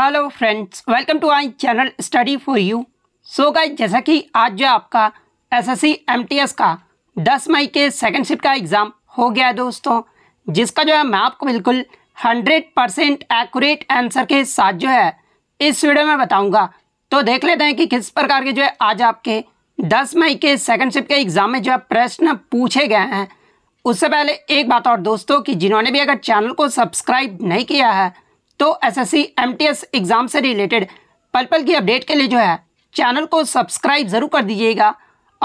hello friends welcome to I channel study for you so guys जैसा कि आज जो आपका एसएससी एमटीएस का 10 मई के सेकंड शिफ्ट का एग्ज़ाम हो गया है दोस्तों जिसका जो है मैं आपको बिल्कुल 100 परसेंट एक्यूरेट आंसर के साथ जो है इस वीडियो में बताऊंगा तो देख लेते हैं कि किस प्रकार के जो है आज आपके दस मई के सेकेंड शिफ्ट के एग्ज़ाम में जो है प्रश्न पूछे गए हैं उससे पहले एक बात और दोस्तों कि जिन्होंने भी अगर चैनल को सब्सक्राइब नहीं किया है तो एसएससी एमटीएस एग्ज़ाम से रिलेटेड पल पल की अपडेट के लिए जो है चैनल को सब्सक्राइब ज़रूर कर दीजिएगा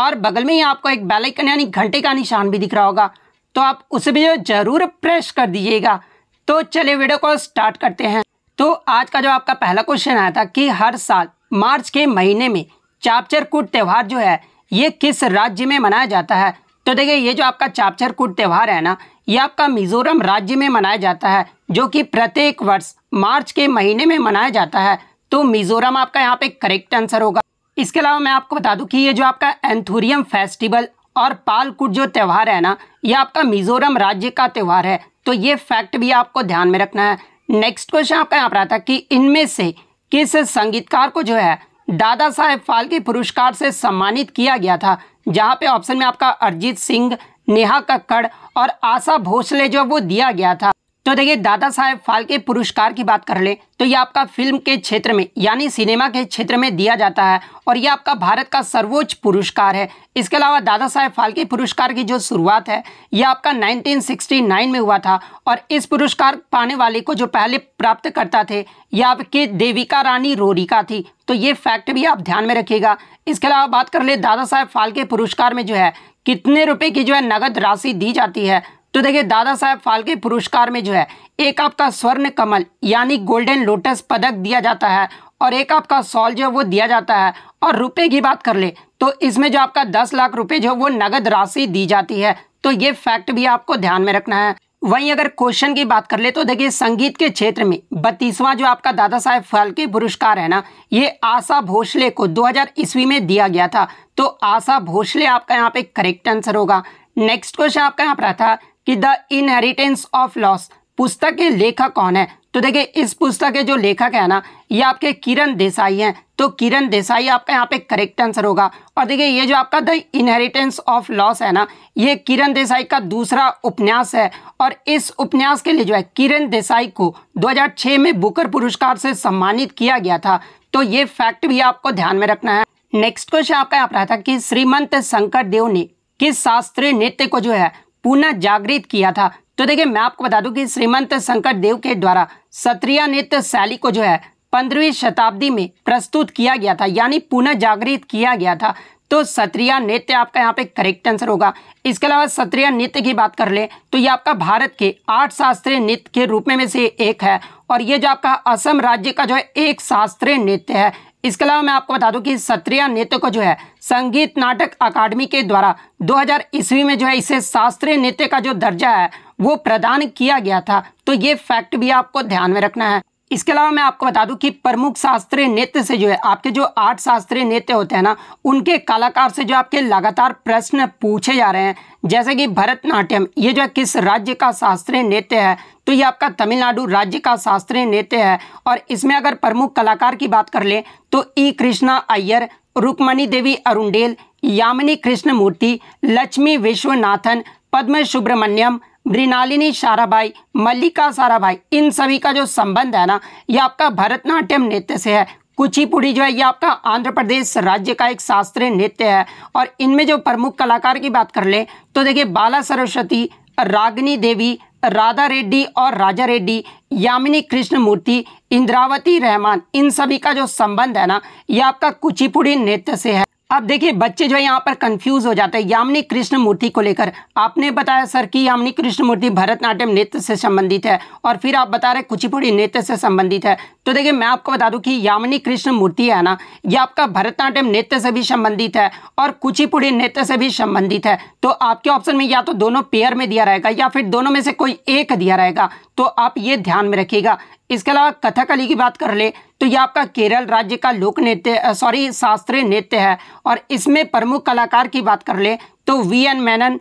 और बगल में ही आपको एक बेलाइकन यानी घंटे का निशान भी दिख रहा होगा तो आप उसे भी ज़रूर प्रेस कर दीजिएगा तो चलिए वीडियो को स्टार्ट करते हैं तो आज का जो आपका पहला क्वेश्चन आया था कि हर साल मार्च के महीने में चापचर कूट त्यौहार जो है ये किस राज्य में मनाया जाता है तो देखिए ये जो आपका चापचर कूट त्यौहार है ना ये आपका मिजोरम राज्य में मनाया जाता है जो कि प्रत्येक वर्ष मार्च के महीने में मनाया जाता है तो मिजोरम आपका यहाँ पे करेक्ट आंसर होगा इसके अलावा मैं आपको बता दूं कि ये जो आपका एंथोरियम फेस्टिवल और पालकुट जो त्यौहार है ना ये आपका मिजोरम राज्य का त्यौहार है तो ये फैक्ट भी आपको ध्यान में रखना है नेक्स्ट क्वेश्चन आपका यहाँ पर आता है कि इनमें से किस संगीतकार को जो है दादा साहेब फाल्के पुरस्कार से सम्मानित किया गया था जहाँ पे ऑप्शन में आपका अरिजीत सिंह नेहा कक्कड़ और आशा भोसले जो वो दिया गया था तो देखिए दादा साहेब फाल्के पुरस्कार की बात कर ले तो यह आपका फिल्म के क्षेत्र में यानी सिनेमा के क्षेत्र में दिया जाता है और यह आपका भारत का सर्वोच्च पुरस्कार है इसके अलावा दादा साहेब फाल्के पुरस्कार की जो शुरुआत है यह आपका 1969 में हुआ था और इस पुरस्कार पाने वाले को जो पहले प्राप्त करता थे यह आपके देविका रानी रोरिका थी तो ये फैक्ट भी आप ध्यान में रखिएगा इसके अलावा बात कर ले दादा साहेब फाल्के पुरस्कार में जो है कितने रुपए की जो है नगद राशि दी जाती है तो देखिए दादा साहब फाल्के पुरस्कार में जो है एक आपका स्वर्ण कमल यानी गोल्डन लोटस पदक दिया जाता है और एक आपका सॉल जो है वो दिया जाता है और रुपए की बात कर ले तो इसमें जो आपका दस लाख रुपए जो वो नगद राशि दी जाती है तो ये फैक्ट भी आपको ध्यान में रखना है वहीं अगर क्वेश्चन की बात कर ले तो देखिए संगीत के क्षेत्र में बत्तीसवां जो आपका दादा साहेब फाल्के पुरस्कार है ना ये आशा भोसले को 2000 ईस्वी में दिया गया था तो आशा भोसले आपका यहाँ पे करेक्ट आंसर होगा नेक्स्ट क्वेश्चन आपका यहाँ पर था कि द इनहेरिटेंस ऑफ लॉस पुस्तक के लेखक कौन है तो देखिए इस पुस्तक के जो लेखक है ना ये आपके किरण देसाई हैं तो किरण देसाई आपका यहाँ पे करेक्ट आंसर होगा और देखिए ये जो आपका द इनहेरिटेंस ऑफ लॉस है ना ये किरण देसाई का दूसरा उपन्यास है और इस उपन्यास के लिए जो है किरण देसाई को 2006 में बुकर पुरस्कार से सम्मानित किया गया था तो ये फैक्ट भी आपको ध्यान में रखना है नेक्स्ट क्वेश्चन आपका यहाँ पर था कि श्रीमंत शंकर देव ने किस शास्त्रीय नृत्य को जो है पुनः जागृत किया था तो देखिए मैं आपको बता दूं कि श्रीमंत शंकर देव के द्वारा सत्रिया नृत्य शैली को जो है पंद्रहवीं शताब्दी में प्रस्तुत किया गया था यानी पुनः जागृत किया गया था तो सत्रिया नृत्य आपका यहाँ पे करेक्ट आंसर होगा इसके अलावा सत्रिया नृत्य की बात कर लें तो ये आपका भारत के आठ शास्त्रीय नृत्य के रूप में, में से एक है और ये जो आपका असम राज्य का जो है एक शास्त्रीय नृत्य है इसके अलावा मैं आपको बता दूं कि सत्रिया नृत्य को जो है संगीत नाटक अकादमी के द्वारा 2000 ईस्वी में जो है इसे शास्त्रीय नृत्य का जो दर्जा है वो प्रदान किया गया था तो ये फैक्ट भी आपको ध्यान में रखना है इसके अलावा मैं आपको बता दूं कि प्रमुख शास्त्रीय नृत्य से जो है आपके जो आठ शास्त्रीय नृत्य होते हैं ना उनके कलाकार से जो आपके लगातार प्रश्न पूछे जा रहे हैं जैसे कि भरतनाट्यम ये जो है किस राज्य का शास्त्रीय नृत्य है तो ये आपका तमिलनाडु राज्य का शास्त्रीय नृत्य है और इसमें अगर प्रमुख कलाकार की बात कर लें तो ई कृष्णा अय्यर रुक्मणी देवी अरुणेल यामिनी कृष्णमूर्ति लक्ष्मी विश्वनाथन पद्म सुब्रमण्यम मृणालिनी साराभाई मल्लिका साराभाई इन सभी का जो संबंध है ना ये आपका भरतनाट्यम नृत्य से है कुचिपुड़ी जो है ये आपका आंध्र प्रदेश राज्य का एक शास्त्रीय नृत्य है और इनमें जो प्रमुख कलाकार की बात कर लें तो देखिए बाला सरस्वती रागनी देवी राधा रेड्डी और राजा रेड्डी यामिनी कृष्ण मूर्ति इंद्रावती रहमान इन सभी का जो संबंध है ना ये आपका कुचिपुड़ी नृत्य से है अब देखिए बच्चे जो है यहाँ पर कंफ्यूज हो जाते हैं यामिनी कृष्ण मूर्ति को लेकर आपने बताया सर कि यामिनी कृष्ण मूर्ति भरतनाट्यम नृत्य से संबंधित है और फिर आप बता रहे कुचिपुड़ी नृत्य से संबंधित है तो देखिए मैं आपको बता दूं कि यामिनी कृष्ण मूर्ति है ना ये आपका भरतनाट्यम नृत्य से भी संबंधित है और कुचिपुड़ी नृत्य से भी संबंधित है तो आपके ऑप्शन में या तो दोनों पेयर में दिया रहेगा या फिर दोनों में से कोई एक दिया रहेगा तो आप ये ध्यान में रखिएगा इसके अलावा कथकली की बात कर ले तो ये आपका केरल राज्य का लोक नृत्य सॉरी शास्त्रीय नृत्य है और इसमें प्रमुख कलाकार की बात कर ले तो वी एन मैनन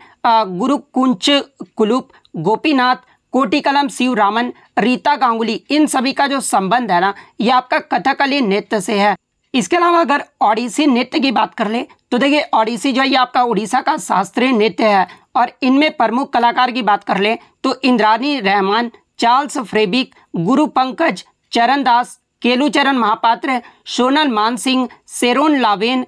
गुरु कुंच कुलूप गोपीनाथ कोटिकलम शिव रामन रीता गांगुली इन सभी का जो संबंध है ना ये आपका कथकली नृत्य से है इसके अलावा अगर ओडिसी नृत्य की बात कर ले तो देखिए ओडिसी जो है ये आपका उड़ीसा का शास्त्रीय नृत्य है और इनमें प्रमुख कलाकार की बात कर ले तो इंद्रानी रहमान चार्ल्स फ्रेबिक गुरु पंकज चरण दास केलूचरण महापात्र सोनल मानसिंह सेरोन लावेन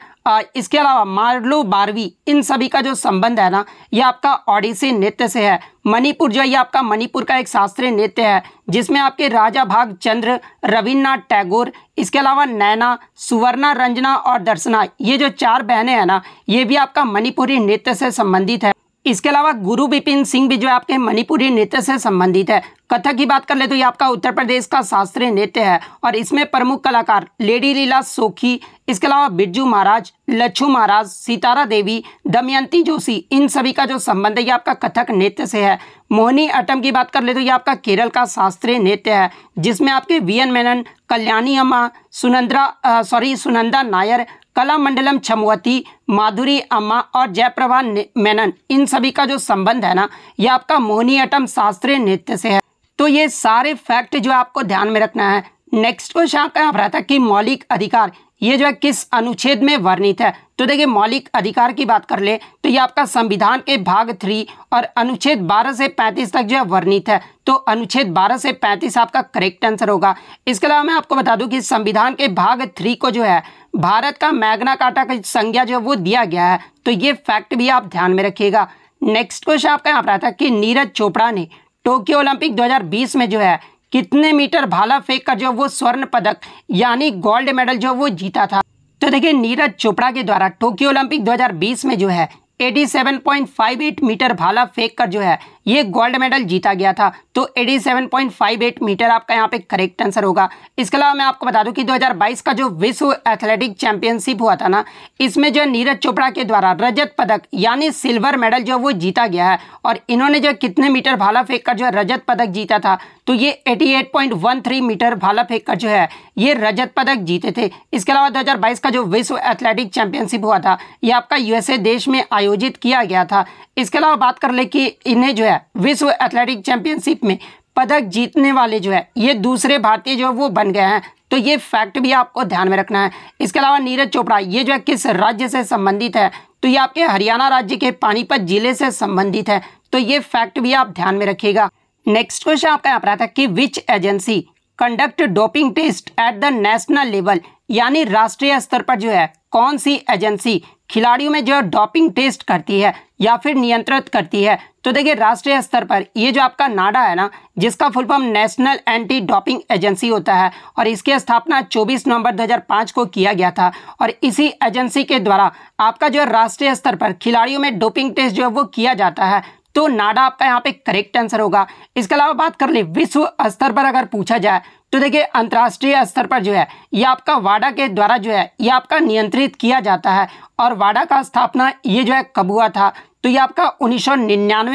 इसके अलावा मार्लो बारवी इन सभी का जो संबंध है ना ये आपका ओडिसी नृत्य से है मणिपुर जो ये आपका मणिपुर का एक शास्त्रीय नृत्य है जिसमें आपके राजा भाग चंद्र रविन्द्रनाथ टैगोर इसके अलावा नैना सुवर्णा रंजना और दर्शना ये जो चार बहनें हैं ना ये भी आपका मणिपुरी नृत्य से संबंधित है इसके अलावा गुरु बिपिन सिंह भी जो है आपके मणिपुरी नृत्य से संबंधित है कथक की बात कर ले तो ये आपका उत्तर प्रदेश का शास्त्रीय नृत्य है और इसमें प्रमुख कलाकार लेडी लीला सोखी इसके अलावा बिरजू महाराज लच्छू महाराज सितारा देवी दमयंती जोशी इन सभी का जो संबंध है ये आपका कथक नृत्य से है मोहनी अटम की बात कर ले तो ये आपका केरल का शास्त्रीय नृत्य है जिसमें आपके वी एन मेनन कल्याणी अम्मा सुनंद्रा सॉरी सुनंदा नायर कला मंडलम छमुवती माधुरी अम्मा और जयप्रभा मेनन इन सभी का जो संबंध है ना ये आपका अटम शास्त्रीय नृत्य से है तो ये सारे फैक्ट जो आपको ध्यान में रखना है नेक्स्ट क्वेश्चन आपका यहाँ रहता है कि मौलिक अधिकार ये जो है किस अनुच्छेद में वर्णित है तो देखिए मौलिक अधिकार की बात कर ले तो ये आपका संविधान के भाग थ्री और अनुच्छेद 12 से 35 तक जो है वर्णित है तो अनुच्छेद 12 से 35 आपका करेक्ट आंसर होगा इसके अलावा मैं आपको बता दूं कि संविधान के भाग थ्री को जो है भारत का मैग्ना काटा का संज्ञा जो है वो दिया गया है तो ये फैक्ट भी आप ध्यान में रखिएगा नेक्स्ट क्वेश्चन आपका यहाँ पर आता है कि नीरज चोपड़ा ने टोक्यो ओलंपिक दो में जो है कितने मीटर भाला फेंक कर जो वो स्वर्ण पदक यानी गोल्ड मेडल जो वो जीता था तो देखिए नीरज चोपड़ा के द्वारा टोक्यो ओलंपिक 2020 में जो है 87.58 मीटर भाला फेंक कर जो है ये गोल्ड मेडल जीता गया था तो 87.58 मीटर आपका यहाँ पे करेक्ट आंसर होगा इसके अलावा मैं आपको बता दूं कि 2022 का जो विश्व एथलेटिक चैंपियनशिप हुआ था ना इसमें जो नीरज चोपड़ा के द्वारा रजत पदक यानी सिल्वर मेडल जो वो जीता गया है और इन्होंने जो कितने मीटर भाला फेंक कर जो रजत पदक जीता था तो ये 88.13 मीटर भाला फेंक कर जो है ये रजत पदक जीते थे इसके अलावा 2022 का जो विश्व एथलेटिक चैंपियनशिप हुआ था ये आपका यूएसए देश में आयोजित किया गया था इसके अलावा बात कर ले कि इन्हें जो है विश्व एथलेटिक चैंपियनशिप में पदक जीतने वाले जो है ये दूसरे भारतीय जो है वो बन गए हैं तो ये फैक्ट भी आपको ध्यान में रखना है इसके अलावा नीरज चोपड़ा ये जो है किस राज्य से संबंधित है तो ये आपके हरियाणा राज्य के पानीपत जिले से संबंधित है तो ये फैक्ट भी आप ध्यान में रखिएगा नेक्स्ट क्वेश्चन आपका यहाँ पर आता है कि which agency conduct doping test at the national level यानी राष्ट्रीय स्तर पर जो है कौन सी एजेंसी खिलाड़ियों में जो डॉपिंग टेस्ट करती है या फिर नियंत्रित करती है तो देखिए राष्ट्रीय स्तर पर ये जो आपका नाडा है ना जिसका full form national anti doping agency होता है और इसकी स्थापना 24 नवंबर 2005 को किया गया था और इसी एजेंसी के द्वारा आपका जो राष्ट्रीय स्तर पर खिलाड़ियों में डोपिंग टेस्ट जो है वो किया जाता है तो नाडा आपका यहाँ पे करेक्ट आंसर होगा इसके अलावा बात कर ले विश्व स्तर पर अगर पूछा जाए तो देखिए अंतर्राष्ट्रीय स्तर पर जो है ये आपका वाडा के द्वारा जो है ये आपका नियंत्रित किया जाता है और वाडा का स्थापना ये जो है कब हुआ था तो ये आपका उन्नीस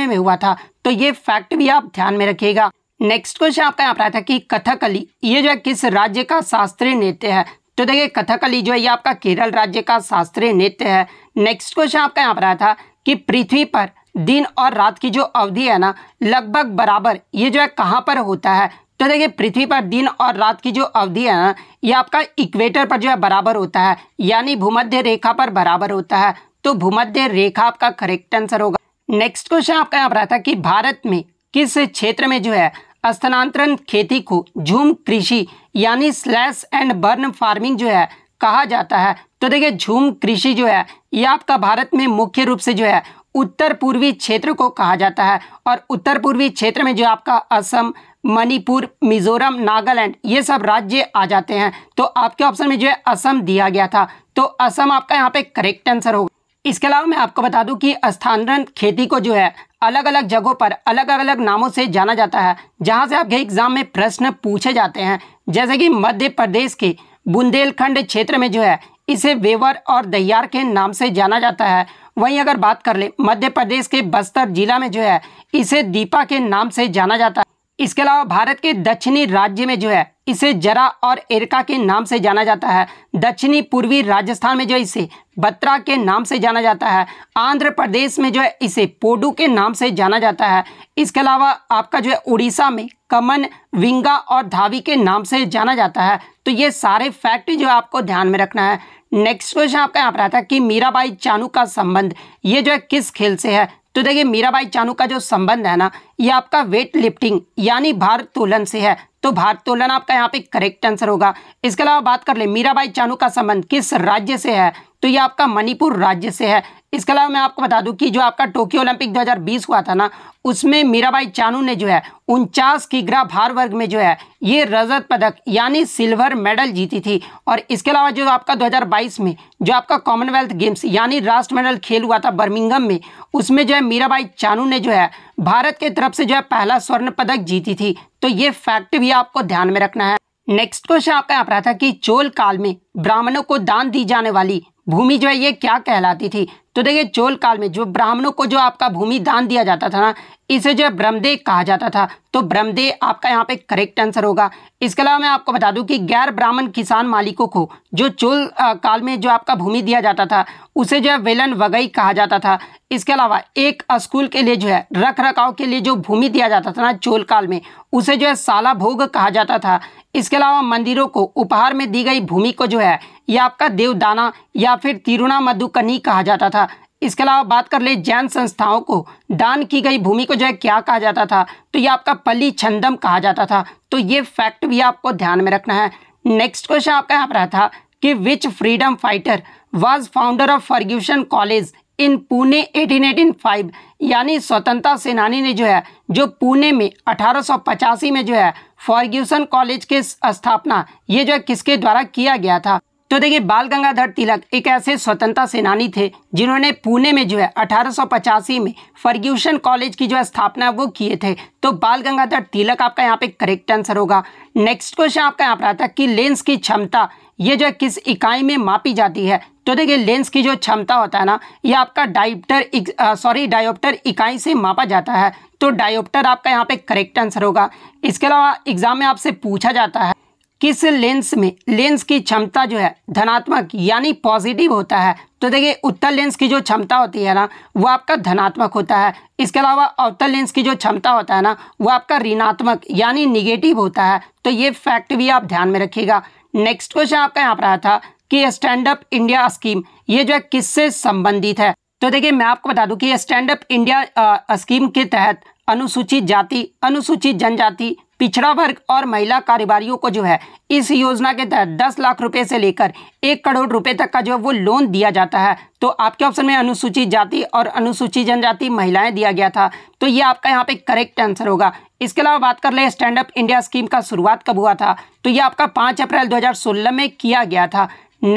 में हुआ था तो ये फैक्ट भी आप ध्यान में रखिएगा नेक्स्ट क्वेश्चन आपका यहाँ पर आया था कि कथकली ये जो है किस राज्य का शास्त्रीय नृत्य है तो देखिए कथकली जो है ये आपका केरल राज्य का शास्त्रीय नृत्य है नेक्स्ट क्वेश्चन आपका यहाँ पर आया था कि पृथ्वी पर दिन और रात की जो अवधि है ना लगभग बराबर ये जो है कहाँ पर होता है तो देखिए पृथ्वी पर दिन और रात की जो अवधि है ना ये आपका इक्वेटर पर जो है बराबर होता है यानी भूमध्य रेखा पर बराबर होता है तो भूमध्य रेखा आपका करेक्ट आंसर होगा नेक्स्ट क्वेश्चन आपका यहाँ पर आता है कि भारत में किस क्षेत्र में जो है स्थानांतरण खेती को झूम कृषि यानी स्लैश एंड बर्न फार्मिंग जो है कहा जाता है तो देखिए झूम कृषि जो है ये आपका भारत में मुख्य रूप से जो है उत्तर पूर्वी क्षेत्र को कहा जाता है और उत्तर पूर्वी क्षेत्र में जो आपका असम मणिपुर मिजोरम नागालैंड ये सब राज्य आ जाते हैं तो आपके ऑप्शन में जो है असम दिया गया था तो असम आपका यहाँ पे करेक्ट आंसर होगा इसके अलावा मैं आपको बता दूं कि स्थानांतरण खेती को जो है अलग अलग जगहों पर अलग अलग नामों से जाना जाता है जहाँ से आपके एग्जाम में प्रश्न पूछे जाते हैं जैसे कि मध्य प्रदेश के बुंदेलखंड क्षेत्र में जो है इसे वेवर और दहियार के नाम से जाना जाता है वहीं अगर बात कर ले मध्य प्रदेश के बस्तर जिला में जो है इसे दीपा के नाम से जाना जाता है इसके अलावा भारत के दक्षिणी राज्य में जो है इसे जरा और एरका के नाम से जाना जाता है दक्षिणी पूर्वी राजस्थान में जो है इसे बत्रा के नाम से जाना जाता है आंध्र प्रदेश में जो है इसे पोडू के नाम से जाना जाता है इसके अलावा आपका जो है उड़ीसा में कमन विंगा और धावी के नाम से जाना जाता है तो ये सारे फैक्ट जो है आपको ध्यान में रखना है नेक्स्ट क्वेश्चन आपका यहाँ पर आता है कि मीराबाई चानू का संबंध ये जो है किस खेल से है तो देखिए मीराबाई चानू का जो संबंध है ना ये आपका वेट लिफ्टिंग यानी भारतोलन से है तो तोलन आपका यहाँ पे करेक्ट आंसर होगा इसके अलावा बात कर ले मीराबाई चानू का संबंध किस राज्य से है तो ये आपका मणिपुर राज्य से है इसके अलावा मैं आपको बता दूं कि जो आपका टोक्यो ओलंपिक 2020 हुआ था ना उसमें मीराबाई चानू ने जो है उनचास किग्रा भार वर्ग में जो है ये रजत पदक यानी सिल्वर मेडल जीती थी और इसके अलावा जो आपका 2022 में जो आपका कॉमनवेल्थ गेम्स यानी राष्ट्र मेडल खेल हुआ था बर्मिंगम में उसमें जो है मीराबाई चानू ने जो है भारत के तरफ से जो है पहला स्वर्ण पदक जीती थी तो ये फैक्ट भी आपको ध्यान में रखना है नेक्स्ट क्वेश्चन आपका यहाँ पर था कि चोल काल में ब्राह्मणों को दान दी जाने वाली भूमि जो है ये क्या कहलाती थी तो देखिए चोल काल में जो ब्राह्मणों को जो आपका भूमि दान दिया जाता था ना इसे जो है ब्रह्मदेह कहा जाता था तो ब्रह्मदेह आपका यहाँ पे करेक्ट आंसर होगा इसके अलावा मैं आपको बता दूं कि गैर ब्राह्मण किसान मालिकों को जो चोल काल में जो आपका भूमि दिया जाता था उसे जो है वेलन वगई कहा जाता था इसके अलावा एक स्कूल के लिए जो है रख रखाव के लिए जो भूमि दिया जाता था ना चोल काल में उसे जो है साला भोग कहा जाता था इसके अलावा मंदिरों को उपहार में दी गई भूमि को जो है या आपका देवदाना या फिर तिरुणा मधुकनी कहा जाता था इसके अलावा बात कर ले जैन संस्थाओं को दान की गई भूमि को जो है क्या कहा जाता था तो ये आपका पल्ली छंदम कहा जाता था तो ये फैक्ट भी आपको ध्यान में रखना है नेक्स्ट क्वेश्चन आपका यहाँ पर रहा था कि which freedom fighter was founder of Fergusson college in Pune 1885 यानी स्वतंत्रता सेनानी ने जो है जो पुणे में अठारह में जो है फॉर्ग्यूसन कॉलेज के स्थापना ये जो है किसके द्वारा किया गया था तो देखिए बाल गंगाधर तिलक एक ऐसे स्वतंत्रता सेनानी थे जिन्होंने पुणे में जो है अठारह में फर्ग्यूशन कॉलेज की जो है स्थापना वो किए थे तो बाल गंगाधर तिलक आपका यहाँ पे करेक्ट आंसर होगा नेक्स्ट क्वेश्चन आपका यहाँ पर आता है कि लेंस की क्षमता ये जो है किस इकाई में मापी जाती है तो देखिए लेंस की जो क्षमता होता है ना ये आपका डायोप्टर सॉरी डायोप्टर इकाई से मापा जाता है तो डायोप्टर आपका यहाँ पे करेक्ट आंसर होगा इसके अलावा एग्जाम में आपसे पूछा जाता है किस लेंस में लेंस की क्षमता जो है धनात्मक यानी पॉजिटिव होता है तो देखिए उत्तर लेंस की जो क्षमता होती है ना वो आपका धनात्मक होता है इसके अलावा अवतर लेंस की जो क्षमता होता है ना वो आपका ऋणात्मक यानी निगेटिव होता है तो ये फैक्ट भी आप ध्यान में रखिएगा नेक्स्ट क्वेश्चन आपका यहाँ पर आया था कि स्टैंड अप इंडिया स्कीम ये जो है किससे संबंधित है तो देखिए मैं आपको बता दूं कि स्टैंड अप इंडिया स्कीम के तहत अनुसूचित जाति अनुसूचित जनजाति पिछड़ा वर्ग और महिला कारोबारियों को जो है इस योजना के तहत दस लाख रुपए से लेकर एक करोड़ रुपए तक का जो है वो लोन दिया जाता है तो आपके ऑप्शन में अनुसूचित जाति और अनुसूचित जनजाति महिलाएं दिया गया था तो ये आपका यहाँ पे करेक्ट आंसर होगा इसके अलावा बात कर ले स्टैंड अप इंडिया स्कीम का शुरुआत कब हुआ था तो ये आपका पांच अप्रैल दो में किया गया था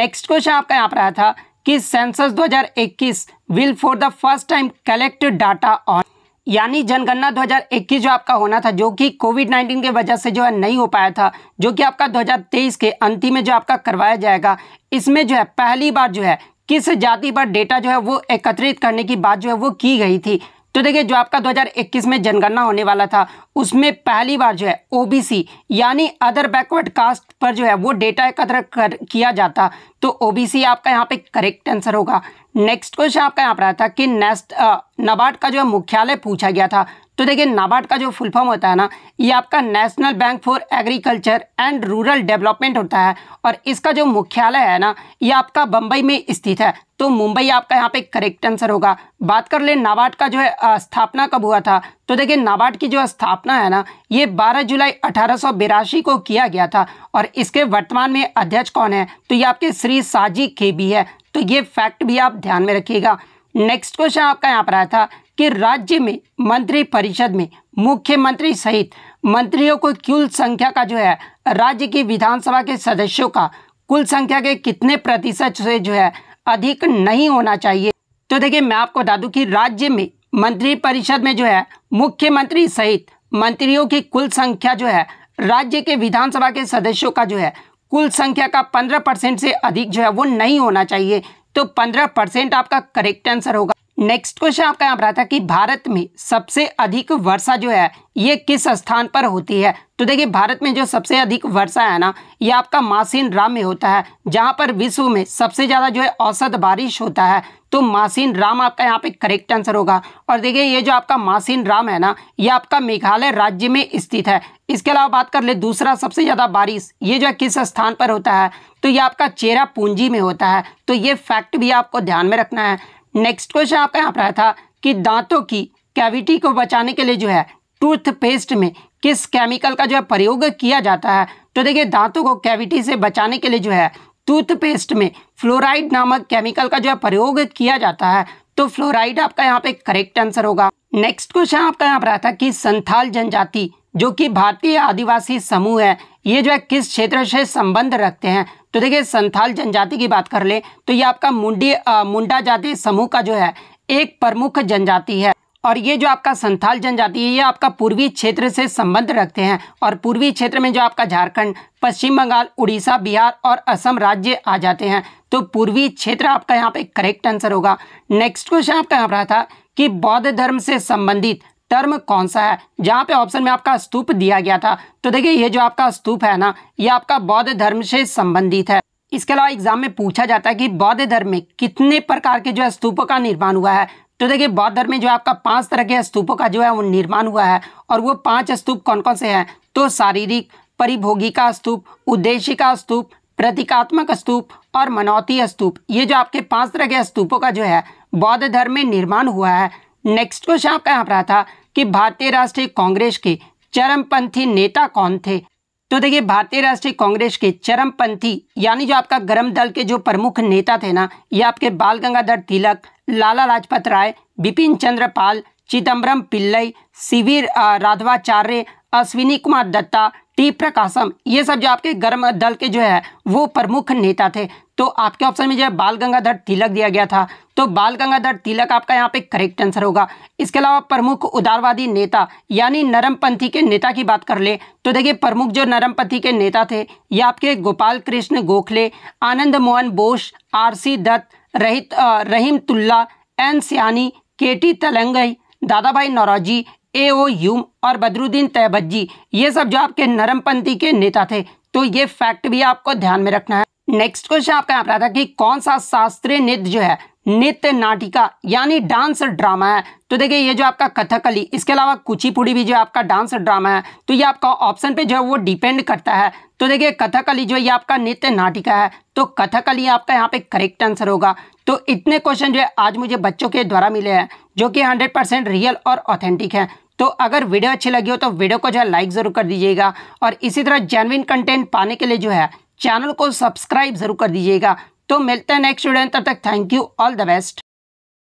नेक्स्ट क्वेश्चन आपका यहाँ पर आया था कि census 2021 will for the first time collect data on यानी जनगणना 2021 जो आपका होना था जो कि कोविड 19 के वजह से जो है नहीं हो पाया था जो कि आपका 2023 के अंतिम में जो आपका करवाया जाएगा इसमें जो है पहली बार जो है किस जाति पर डेटा जो है वो एकत्रित करने की बात जो है वो की गई थी तो देखिए जो आपका 2021 में जनगणना होने वाला था उसमें पहली बार जो है ओबीसी यानी अदर बैकवर्ड कास्ट पर जो है वो डेटा एकत्र कर किया जाता तो ओबीसी आपका यहाँ पे करेक्ट आंसर होगा नेक्स्ट क्वेश्चन आपका यहाँ पर आया था कि नेस्ट नाबार्ड का जो मुख्यालय पूछा गया था तो देखिए नाबार्ड का जो फुल फॉर्म होता है ना ये आपका national bank for agriculture and rural development होता है और इसका जो मुख्यालय है ना ये आपका बम्बई में स्थित है तो मुंबई आपका यहाँ पे करेक्ट आंसर होगा बात कर ले नाबार्ड का जो है स्थापना कब हुआ था तो देखिए नाबार्ड की जो स्थापना है ना ये 12 जुलाई अठारह को किया गया था और इसके वर्तमान में अध्यक्ष कौन है तो ये आपके श्री साजी के भी है तो ये फैक्ट भी आप ध्यान में रखिएगा नेक्स्ट क्वेश्चन आपका यहाँ पर आया था कि राज्य में मंत्री परिषद में मुख्यमंत्री सहित मंत्रियों को कुल संख्या का जो है राज्य की विधानसभा के सदस्यों का कुल संख्या के कितने प्रतिशत से जो है अधिक नहीं होना चाहिए तो देखिए मैं आपको बता दूं कि राज्य में मंत्रिपरिषद में जो है मुख्यमंत्री सहित मंत्रियों की कुल संख्या जो है राज्य के विधानसभा के सदस्यों का जो है कुल संख्या का पंद्रह परसेंट से अधिक जो है वो नहीं होना चाहिए तो पंद्रह परसेंट आपका करेक्ट आंसर होगा नेक्स्ट क्वेश्चन आपका यहाँ पर आता है कि भारत में सबसे अधिक वर्षा जो है ये किस स्थान पर होती है तो देखिए भारत में जो सबसे अधिक वर्षा है ना ये आपका मासीन राम में होता है जहाँ पर विश्व में सबसे ज़्यादा जो है औसत बारिश होता है तो मासीन राम आपका यहाँ पे करेक्ट आंसर होगा और देखिए ये जो आपका मासीन राम है ना ये आपका मेघालय राज्य में स्थित है इसके अलावा बात कर ले दूसरा सबसे ज़्यादा बारिश ये जो है किस स्थान पर होता है तो ये आपका चेरा पूंजी में होता है तो ये फैक्ट भी आपको ध्यान में रखना है नेक्स्ट क्वेश्चन आपका यहाँ पर आया था कि दांतों की कैविटी को बचाने के लिए जो है टूथपेस्ट में किस केमिकल का जो है प्रयोग किया जाता है तो देखिए दांतों को कैविटी से बचाने के लिए जो है टूथपेस्ट में फ्लोराइड नामक केमिकल का जो है प्रयोग किया जाता है तो फ्लोराइड आपका यहाँ पे करेक्ट आंसर होगा नेक्स्ट क्वेश्चन आपका यहाँ पर था कि संथाल जनजाति जो कि भारतीय आदिवासी समूह है ये जो है किस क्षेत्र से संबंध रखते हैं तो देखिए संथाल जनजाति की बात कर ले तो ये आपका मुंडी मुंडा जाति समूह का जो है एक प्रमुख जनजाति है और ये जो आपका संथाल जनजाति है ये आपका पूर्वी क्षेत्र से संबंध रखते हैं और पूर्वी क्षेत्र में जो आपका झारखंड पश्चिम बंगाल उड़ीसा बिहार और असम राज्य आ जाते हैं तो पूर्वी क्षेत्र आपका यहाँ पे करेक्ट आंसर होगा नेक्स्ट क्वेश्चन आपका यहाँ पर था कि बौद्ध धर्म से संबंधित टर्म कौन सा है जहाँ पे ऑप्शन में आपका स्तूप दिया गया था तो देखिए ये जो आपका स्तूप है ना ये आपका बौद्ध धर्म से संबंधित है इसके अलावा एग्जाम में पूछा जाता है कि बौद्ध धर्म में कितने प्रकार के जो है स्तूपों का निर्माण हुआ है तो देखिए बौद्ध धर्म में जो आपका पांच तरह के स्तूपों का जो है वो निर्माण हुआ है और वो पांच स्तूप कौन कौन से हैं तो शारीरिक परिभोगी का स्तूप उद्देश्य का स्तूप प्रतीकात्मक स्तूप और मनौती स्तूप ये जो आपके पांच तरह के स्तूपों का जो है बौद्ध धर्म में निर्माण हुआ है नेक्स्ट क्वेश्चन आपका यहाँ पर था कि भारतीय राष्ट्रीय कांग्रेस के चरमपंथी नेता कौन थे तो देखिए भारतीय राष्ट्रीय कांग्रेस के चरमपंथी यानी जो आपका गर्म दल के जो प्रमुख नेता थे ना ये आपके बाल गंगाधर तिलक लाला लाजपत राय बिपिन चंद्र पाल चिदम्बरम पिल्लई शिविर राधवाचार्य अश्विनी कुमार दत्ता टी प्रकाशम ये सब जो आपके गर्म दल के जो है वो प्रमुख नेता थे तो आपके ऑप्शन में जो है बाल गंगाधर तिलक दिया गया था तो बाल गंगाधर तिलक आपका यहाँ पे करेक्ट आंसर होगा इसके अलावा प्रमुख उदारवादी नेता यानी नरमपंथी के नेता की बात कर ले तो देखिए प्रमुख जो नरमपंथी के नेता थे ये आपके गोपाल कृष्ण गोखले आनंद मोहन बोस आर सी दत्त रहित रहीम तुल्ला एन सियानी के टी तलंगई दादा भाई नौरोजी ए ओ यूम और बदरुद्दीन तैबजी ये सब जो आपके नरमपंथी के नेता थे तो ये फैक्ट भी आपको ध्यान में रखना है नेक्स्ट क्वेश्चन आपका यहाँ पर आता है कि कौन सा शास्त्रीय नृत्य जो है नृत्य नाटिका यानी डांस ड्रामा है तो देखिए ये जो आपका कथकली इसके अलावा कुचिपुड़ी भी जो आपका डांस ड्रामा है तो ये आपका ऑप्शन पे जो है वो डिपेंड करता है तो देखिए कथकली जो ये आपका नृत्य नाटिका है तो कथकली आपका यहाँ पे करेक्ट आंसर होगा तो इतने क्वेश्चन जो है आज मुझे बच्चों के द्वारा मिले हैं जो कि हंड्रेड परसेंट रियल और ऑथेंटिक है तो अगर वीडियो अच्छी लगी हो तो वीडियो को जो है लाइक ज़रूर कर दीजिएगा और इसी तरह जेनविन कंटेंट पाने के लिए जो है चैनल को सब्सक्राइब ज़रूर कर दीजिएगा तो मिलते हैं नेक्स्ट वीडियो तब तक thank you all the best